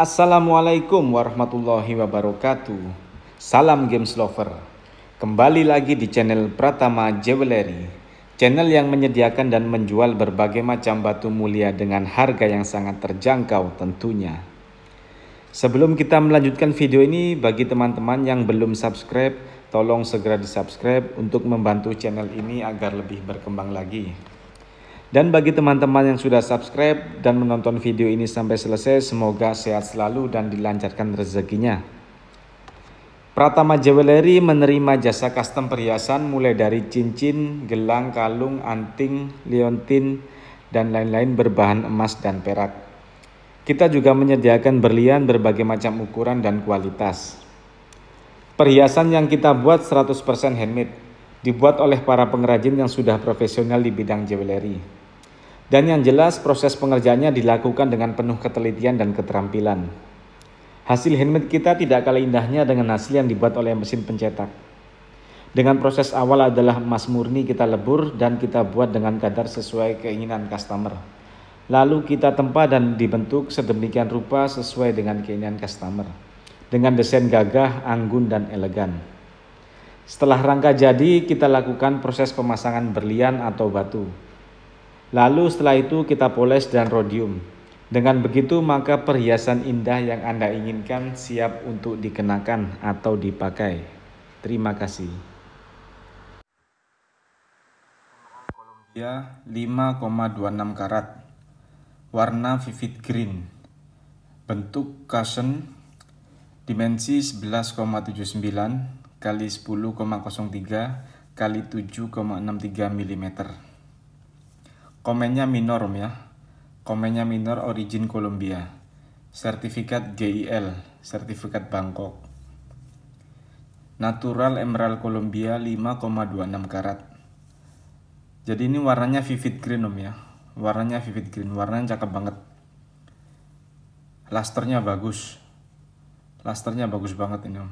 Assalamualaikum warahmatullahi wabarakatuh. Salam games lover. Kembali lagi di channel Pratama Jewelry. Channel yang menyediakan dan menjual berbagai macam batu mulia dengan harga yang sangat terjangkau tentunya. Sebelum kita melanjutkan video ini, bagi teman-teman yang belum subscribe, tolong segera di subscribe untuk membantu channel ini agar lebih berkembang lagi. Dan bagi teman-teman yang sudah subscribe dan menonton video ini sampai selesai, semoga sehat selalu dan dilancarkan rezekinya. Pratama Jewelry menerima jasa custom perhiasan mulai dari cincin, gelang, kalung, anting, liontin, dan lain-lain berbahan emas dan perak. Kita juga menyediakan berlian berbagai macam ukuran dan kualitas. Perhiasan yang kita buat 100% handmade, dibuat oleh para pengrajin yang sudah profesional di bidang jewelry. Dan yang jelas proses pengerjaannya dilakukan dengan penuh ketelitian dan keterampilan. Hasil handmade kita tidak kalah indahnya dengan hasil yang dibuat oleh mesin pencetak. Dengan proses awal adalah emas murni kita lebur dan kita buat dengan kadar sesuai keinginan customer. Lalu kita tempa dan dibentuk sedemikian rupa sesuai dengan keinginan customer. Dengan desain gagah, anggun, dan elegan. Setelah rangka jadi, kita lakukan proses pemasangan berlian atau batu. Lalu setelah itu kita poles dan rhodium. Dengan begitu maka perhiasan indah yang Anda inginkan siap untuk dikenakan atau dipakai. Terima kasih. 5,26 karat. Warna vivid green. Bentuk cushion. Dimensi 11,79 kali 10,03 kali 7,63 mm. Komennya minor om ya. Komennya minor origin Columbia Sertifikat GIL, sertifikat Bangkok. Natural Emerald Columbia 5,26 karat. Jadi ini warnanya vivid green om ya. Warnanya vivid green, warnanya cakep banget. Lasternya bagus. Lasternya bagus banget ini om.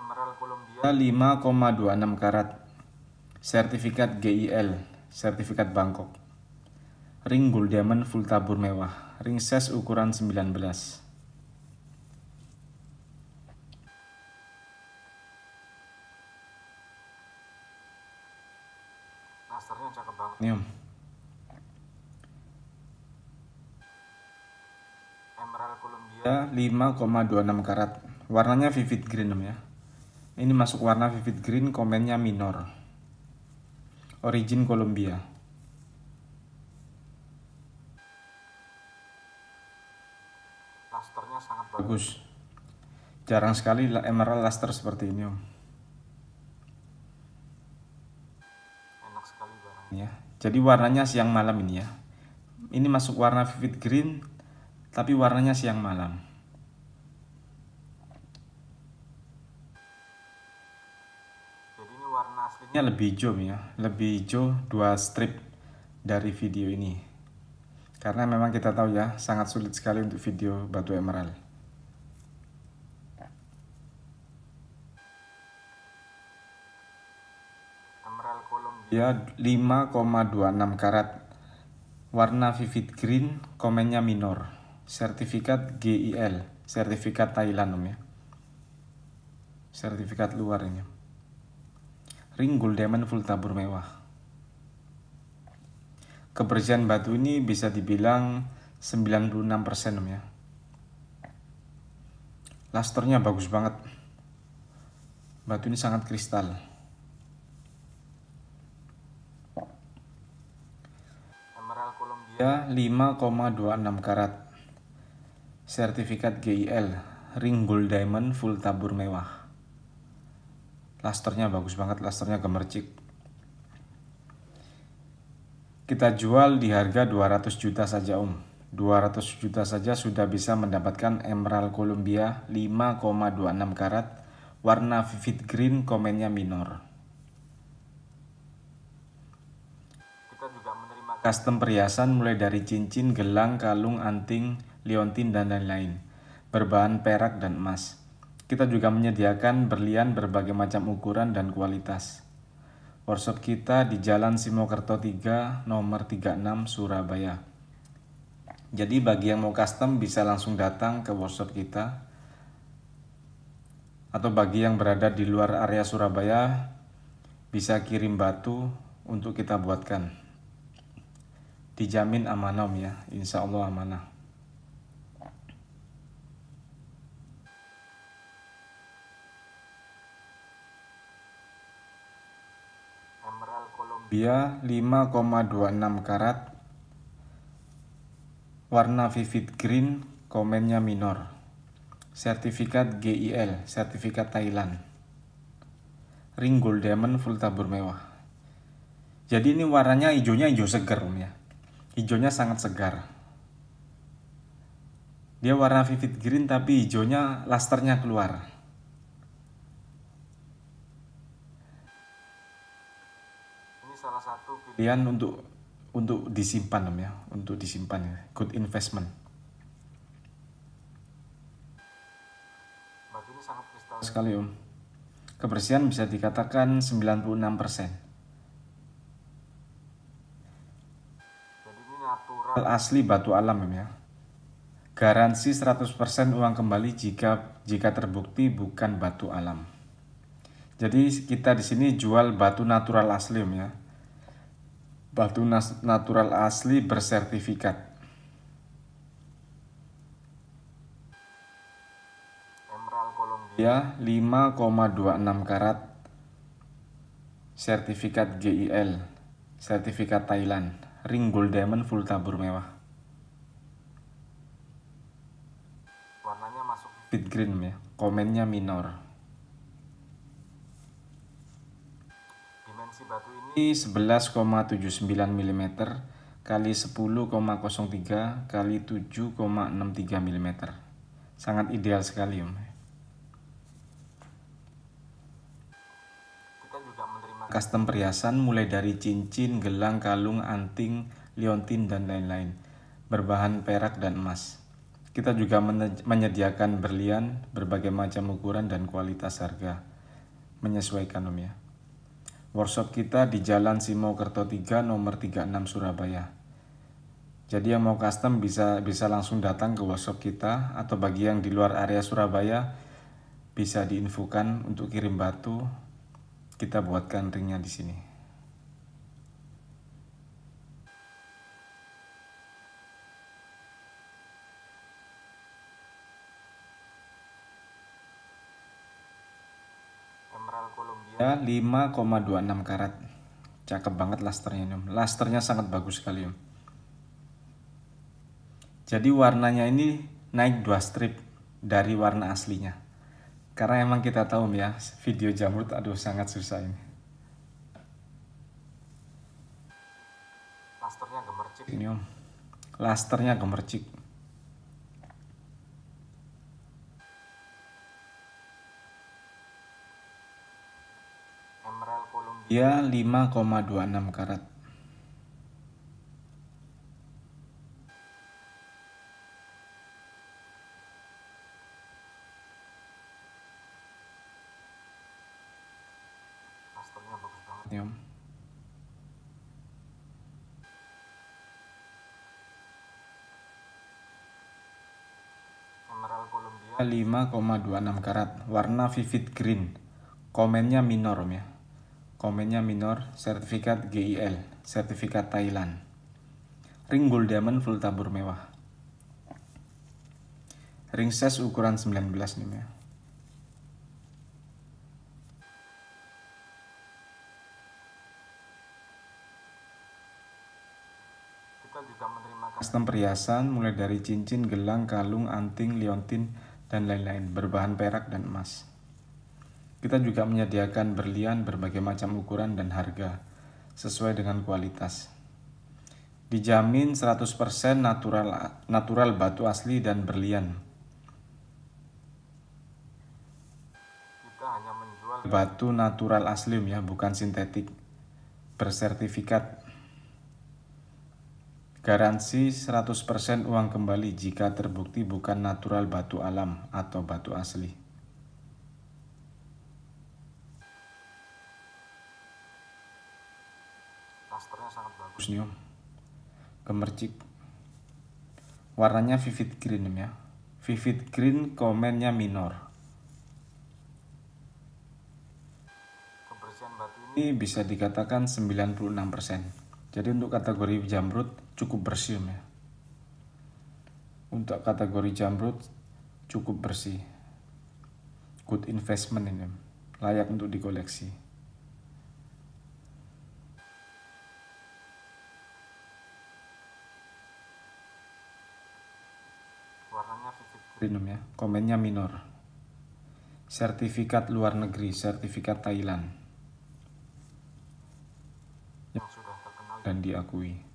Emerald Columbia 5,26 karat sertifikat GIL, sertifikat Bangkok, ring gold diamond full tabur mewah, ring ses ukuran 19. Lasernya cakep banget. Nih, om. Emerald Columbia 5,26 ya, karat. Warnanya vivid green om ya. Ini masuk warna vivid green, komennya minor origin Kolombia. Lasternya sangat bagus. Jarang sekali emerald luster seperti ini, Om. Enak sekali barangnya. Iya. Jadi warnanya siang malam ini ya. Ini masuk warna vivid green tapi warnanya siang malam. Ini lebih hijau ya lebih hijau dua strip dari video ini karena memang kita tahu ya sangat sulit sekali untuk video batu emerald ya 5,26 karat warna vivid green komennya minor sertifikat GIL sertifikat Thailand om ya sertifikat luar ini Ring Gold diamond full tabur mewah. Kebersihan batu ini bisa dibilang 96% ya. Lasternya bagus banget. Batu ini sangat kristal. Emerald Columbia 5,26 karat sertifikat GIL, ring gold diamond full tabur mewah. Lasternya bagus banget, lasternya gemercik. Kita jual di harga 200 juta saja Om. 200 juta saja sudah bisa mendapatkan Emerald Columbia 5,26 karat warna vivid green komennya minor. Kita juga menerima custom perhiasan mulai dari cincin, gelang, kalung, anting, liontin dan lain-lain berbahan perak dan emas. Kita juga menyediakan berlian berbagai macam ukuran dan kualitas. Workshop kita di Jalan Simokerto 3, nomor 36, Surabaya. Jadi bagi yang mau custom bisa langsung datang ke workshop kita. Atau bagi yang berada di luar area Surabaya, bisa kirim batu untuk kita buatkan. Dijamin amanom ya, insya Allah amanah. Bia 5,26 karat. Warna vivid green, komennya minor. Sertifikat GIL, sertifikat Thailand. Ring gold diamond full tabur mewah. Jadi ini warnanya hijaunya hijau segar um, ya. Hijaunya sangat segar. Dia warna vivid green tapi hijaunya lasternya keluar. salah satu pilihan untuk untuk disimpan om ya, untuk disimpan ya, good investment. Ini sangat kristal sekali om. Kebersihan bisa dikatakan 96 persen. asli batu alam om ya. Garansi 100% uang kembali jika jika terbukti bukan batu alam. Jadi kita di sini jual batu natural asli om ya batu natural asli bersertifikat. Emerald Columbia 5,26 karat sertifikat GIL, sertifikat Thailand, ring gold diamond full tabur mewah. Warnanya masuk pit green ya, komennya minor. batu ini 11,79 mm kali 10,03 kali 7,63 mm. Sangat ideal sekali, Om. Kita juga menerima custom perhiasan mulai dari cincin, gelang, kalung, anting, liontin dan lain-lain berbahan perak dan emas. Kita juga menyediakan berlian berbagai macam ukuran dan kualitas harga menyesuaikan Om ya. Workshop kita di Jalan Simokerto 3 nomor 36 Surabaya. Jadi yang mau custom bisa bisa langsung datang ke workshop kita atau bagi yang di luar area Surabaya bisa diinfokan untuk kirim batu kita buatkan ringnya di sini. ya 5,26 karat cakep banget lasternya om lasternya sangat bagus sekali om jadi warnanya ini naik dua strip dari warna aslinya karena emang kita tahu ya video jamrut aduh sangat susah ini lasternya gemercik ini om lasternya gemercik Ya 5,26 karat. Emerald ya. Columbia 5,26 ya, karat warna vivid green komennya minor ya komennya minor, sertifikat GIL, sertifikat Thailand. Ring gold diamond full tabur mewah. Ring size ukuran 19 nih ya. Kita custom perhiasan mulai dari cincin, gelang, kalung, anting, liontin, dan lain-lain berbahan perak dan emas. Kita juga menyediakan berlian berbagai macam ukuran dan harga sesuai dengan kualitas. Dijamin 100% natural natural batu asli dan berlian. Kita hanya menjual batu natural asli ya, bukan sintetik. Bersertifikat Garansi 100% uang kembali jika terbukti bukan natural batu alam atau batu asli. Kasternya sangat bagus nih om. Gemercik. Warnanya vivid green ya. Vivid green komennya minor. Kebersihan batu ini bisa dikatakan 96%. Jadi untuk kategori jamrut cukup bersih om ya. Untuk kategori jamrut cukup bersih. Good investment ini, layak untuk dikoleksi. Rinem ya, komennya minor. Sertifikat luar negeri, sertifikat Thailand. Yang sudah terkenal dan diakui.